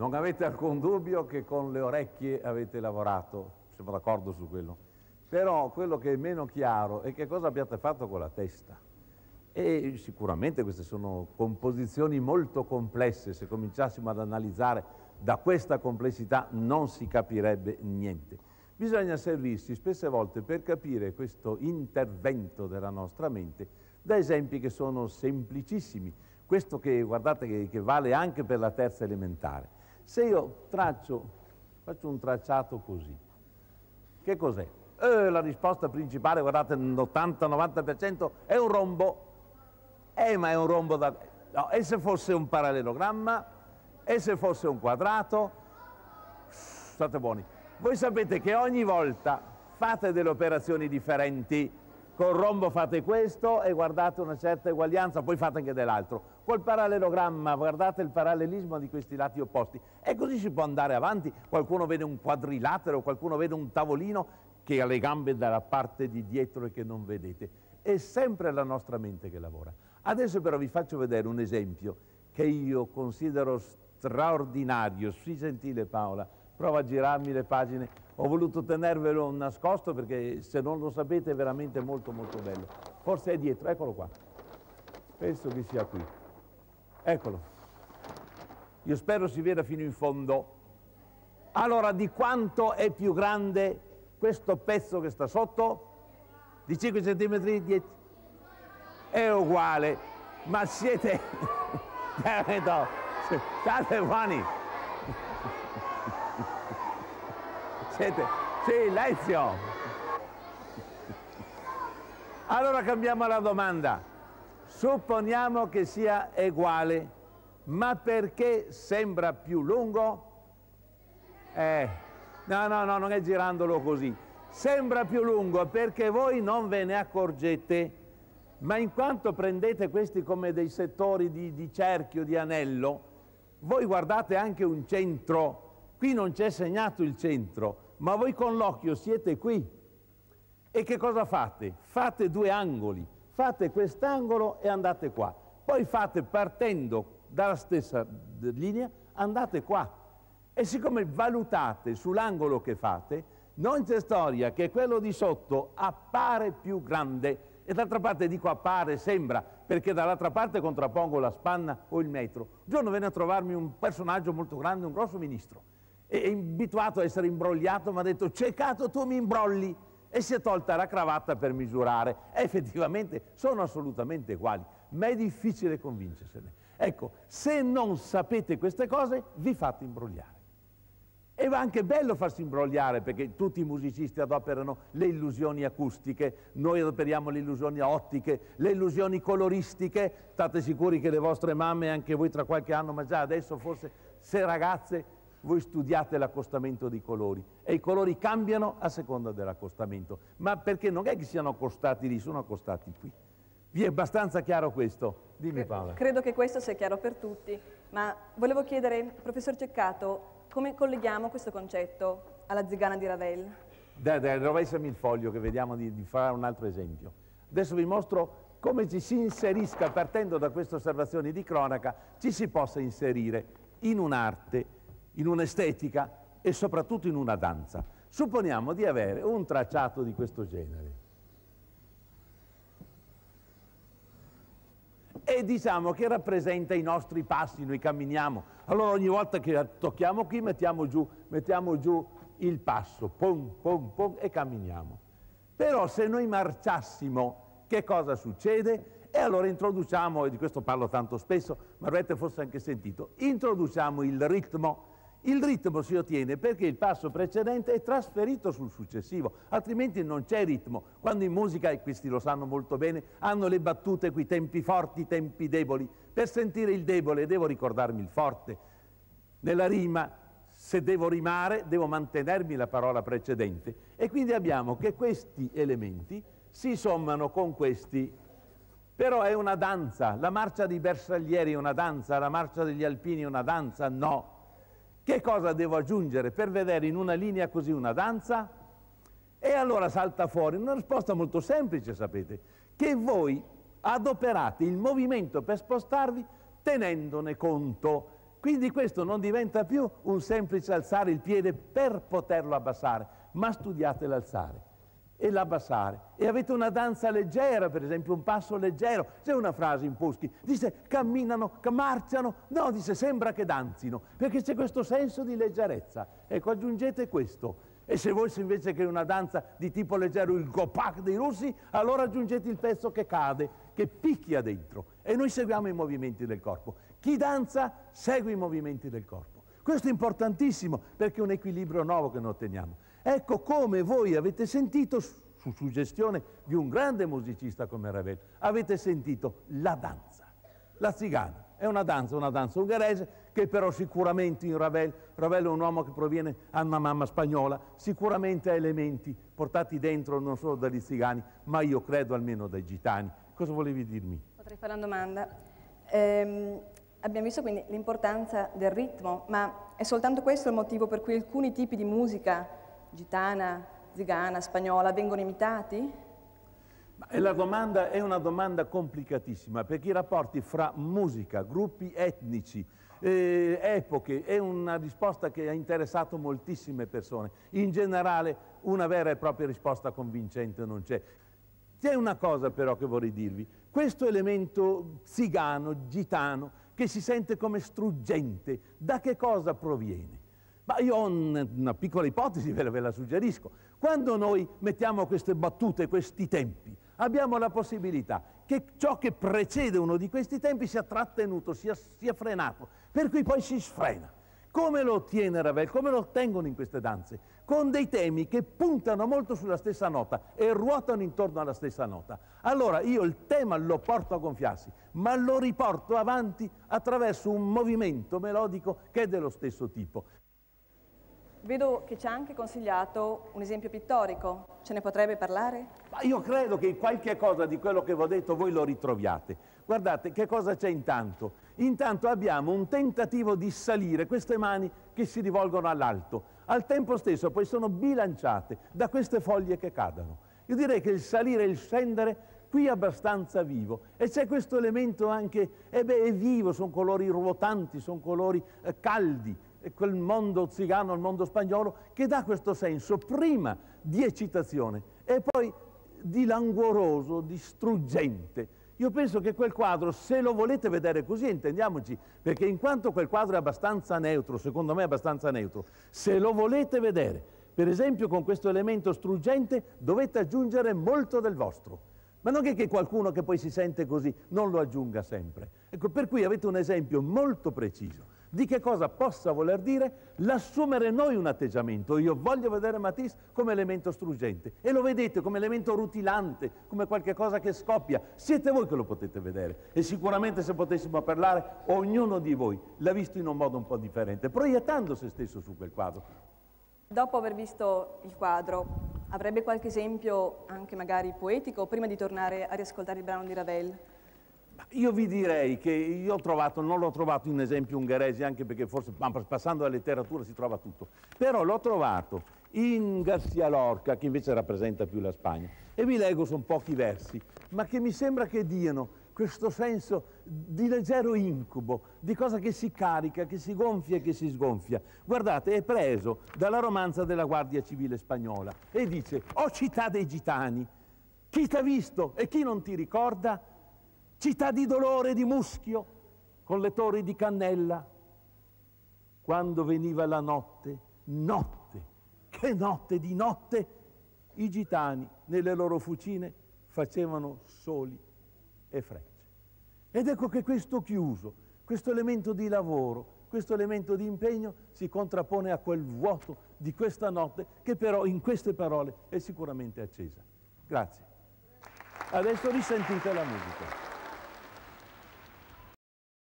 Non avete alcun dubbio che con le orecchie avete lavorato, siamo d'accordo su quello. Però quello che è meno chiaro è che cosa abbiate fatto con la testa. E sicuramente queste sono composizioni molto complesse, se cominciassimo ad analizzare da questa complessità non si capirebbe niente. Bisogna servirsi spesse volte per capire questo intervento della nostra mente da esempi che sono semplicissimi. Questo che guardate che, che vale anche per la terza elementare. Se io traccio, faccio un tracciato così, che cos'è? Eh, la risposta principale, guardate, l'80-90% è un rombo. Eh, ma è un rombo da... No, e se fosse un parallelogramma? E se fosse un quadrato? State buoni. Voi sapete che ogni volta fate delle operazioni differenti col rombo fate questo e guardate una certa eguaglianza, poi fate anche dell'altro. Col parallelogramma guardate il parallelismo di questi lati opposti. E così si può andare avanti, qualcuno vede un quadrilatero, qualcuno vede un tavolino che ha le gambe dalla parte di dietro e che non vedete. È sempre la nostra mente che lavora. Adesso però vi faccio vedere un esempio che io considero straordinario, sui gentile Paola, prova a girarmi le pagine. Ho voluto tenervelo nascosto perché se non lo sapete è veramente molto molto bello. Forse è dietro, eccolo qua. Penso che sia qui. Eccolo. Io spero si veda fino in fondo. Allora, di quanto è più grande questo pezzo che sta sotto? Di 5 cm? 10? È uguale. Ma siete... no, state buoni siete? Silenzio! Allora cambiamo la domanda. Supponiamo che sia uguale, ma perché sembra più lungo? Eh, no, no, no, non è girandolo così. Sembra più lungo perché voi non ve ne accorgete, ma in quanto prendete questi come dei settori di, di cerchio, di anello, voi guardate anche un centro, qui non c'è segnato il centro, ma voi con l'occhio siete qui. E che cosa fate? Fate due angoli, fate quest'angolo e andate qua. Poi fate partendo dalla stessa linea, andate qua. E siccome valutate sull'angolo che fate, non c'è storia che quello di sotto appare più grande e d'altra parte dico appare, sembra, perché dall'altra parte contrappongo la spanna o il metro. Un giorno venne a trovarmi un personaggio molto grande, un grosso ministro, è abituato a essere imbrogliato, mi ha detto ciecato tu mi imbrogli e si è tolta la cravatta per misurare. E effettivamente sono assolutamente uguali, ma è difficile convincersene. Ecco, se non sapete queste cose, vi fate imbrogliare. E va anche bello farsi imbrogliare perché tutti i musicisti adoperano le illusioni acustiche, noi adoperiamo le illusioni ottiche, le illusioni coloristiche. State sicuri che le vostre mamme, anche voi tra qualche anno, ma già adesso forse, se ragazze, voi studiate l'accostamento dei colori e i colori cambiano a seconda dell'accostamento, ma perché non è che siano accostati lì, sono accostati qui. Vi è abbastanza chiaro questo? Dimmi Paola. Credo che questo sia chiaro per tutti, ma volevo chiedere, professor Ceccato, come colleghiamo questo concetto alla zigana di Ravel? Dai, dai, rovesciami il foglio che vediamo di, di fare un altro esempio. Adesso vi mostro come ci si inserisca, partendo da queste osservazioni di cronaca, ci si possa inserire in un'arte in un'estetica e soprattutto in una danza. Supponiamo di avere un tracciato di questo genere. E diciamo che rappresenta i nostri passi, noi camminiamo. Allora ogni volta che tocchiamo qui mettiamo giù, mettiamo giù il passo, pom, pom, pom, e camminiamo. Però se noi marciassimo, che cosa succede? E allora introduciamo, e di questo parlo tanto spesso, ma avrete forse anche sentito, introduciamo il ritmo il ritmo si ottiene perché il passo precedente è trasferito sul successivo, altrimenti non c'è ritmo. Quando in musica, e questi lo sanno molto bene, hanno le battute qui, tempi forti, tempi deboli. Per sentire il debole devo ricordarmi il forte. Nella rima, se devo rimare, devo mantenermi la parola precedente. E quindi abbiamo che questi elementi si sommano con questi però è una danza, la marcia dei bersaglieri è una danza, la marcia degli alpini è una danza, no. Che cosa devo aggiungere per vedere in una linea così una danza? E allora salta fuori una risposta molto semplice, sapete, che voi adoperate il movimento per spostarvi tenendone conto. Quindi questo non diventa più un semplice alzare il piede per poterlo abbassare, ma studiate l'alzare e l'abbassare. E avete una danza leggera, per esempio un passo leggero. C'è una frase in Poschi, dice camminano, marciano, no, dice sembra che danzino, perché c'è questo senso di leggerezza. Ecco, aggiungete questo. E se voi invece che una danza di tipo leggero, il gopak dei russi, allora aggiungete il pezzo che cade, che picchia dentro. E noi seguiamo i movimenti del corpo. Chi danza segue i movimenti del corpo. Questo è importantissimo perché è un equilibrio nuovo che noi otteniamo. Ecco come voi avete sentito, su suggestione di un grande musicista come Ravel, avete sentito la danza, la zigana. È una danza, una danza ungherese che però sicuramente in Ravel, Ravel è un uomo che proviene da una mamma spagnola, sicuramente ha elementi portati dentro non solo dagli zigani, ma io credo almeno dai gitani. Cosa volevi dirmi? Potrei fare una domanda. Ehm, abbiamo visto quindi l'importanza del ritmo, ma è soltanto questo il motivo per cui alcuni tipi di musica gitana, zigana, spagnola vengono imitati? E la domanda è una domanda complicatissima perché i rapporti fra musica, gruppi etnici, eh, epoche è una risposta che ha interessato moltissime persone. In generale una vera e propria risposta convincente non c'è. C'è una cosa però che vorrei dirvi, questo elemento zigano, gitano, che si sente come struggente, da che cosa proviene? Ma io ho una piccola ipotesi, ve ve la suggerisco. Quando noi mettiamo queste battute, questi tempi, abbiamo la possibilità che ciò che precede uno di questi tempi sia trattenuto, sia, sia frenato, per cui poi si sfrena. Come lo ottiene Ravel? Come lo ottengono in queste danze? Con dei temi che puntano molto sulla stessa nota e ruotano intorno alla stessa nota. Allora io il tema lo porto a gonfiarsi, ma lo riporto avanti attraverso un movimento melodico che è dello stesso tipo. Vedo che ci ha anche consigliato un esempio pittorico. Ce ne potrebbe parlare? Ma io credo che qualche cosa di quello che vi ho detto voi lo ritroviate. Guardate che cosa c'è intanto. Intanto abbiamo un tentativo di salire queste mani che si rivolgono all'alto. Al tempo stesso poi sono bilanciate da queste foglie che cadono. Io direi che il salire e il scendere qui è abbastanza vivo e c'è questo elemento anche, eh beh, è vivo, sono colori ruotanti, sono colori eh, caldi, quel mondo zigano, il mondo spagnolo, che dà questo senso prima di eccitazione e poi di languoroso, di struggente. Io penso che quel quadro, se lo volete vedere così, intendiamoci, perché in quanto quel quadro è abbastanza neutro, secondo me è abbastanza neutro, se lo volete vedere, per esempio con questo elemento struggente, dovete aggiungere molto del vostro. Ma non è che qualcuno che poi si sente così non lo aggiunga sempre. Ecco, per cui avete un esempio molto preciso di che cosa possa voler dire l'assumere noi un atteggiamento. Io voglio vedere Matisse come elemento struggente e lo vedete come elemento rutilante, come qualcosa che scoppia. Siete voi che lo potete vedere e sicuramente se potessimo parlare ognuno di voi l'ha visto in un modo un po' differente, proiettando se stesso su quel quadro. Dopo aver visto il quadro, avrebbe qualche esempio anche magari poetico prima di tornare a riascoltare il brano di Ravel? Io vi direi che io ho trovato, non l'ho trovato in esempi ungheresi, anche perché forse passando alla letteratura si trova tutto, però l'ho trovato in Garcia Lorca, che invece rappresenta più la Spagna. E vi leggo, sono pochi versi, ma che mi sembra che diano questo senso di leggero incubo, di cosa che si carica, che si gonfia e che si sgonfia. Guardate, è preso dalla romanza della Guardia Civile Spagnola e dice, o città dei gitani, chi t'ha visto e chi non ti ricorda, città di dolore, di muschio, con le torri di cannella. Quando veniva la notte, notte, che notte di notte, i gitani nelle loro fucine facevano soli e frecce. Ed ecco che questo chiuso, questo elemento di lavoro, questo elemento di impegno si contrappone a quel vuoto di questa notte che però in queste parole è sicuramente accesa. Grazie. Adesso risentite la musica.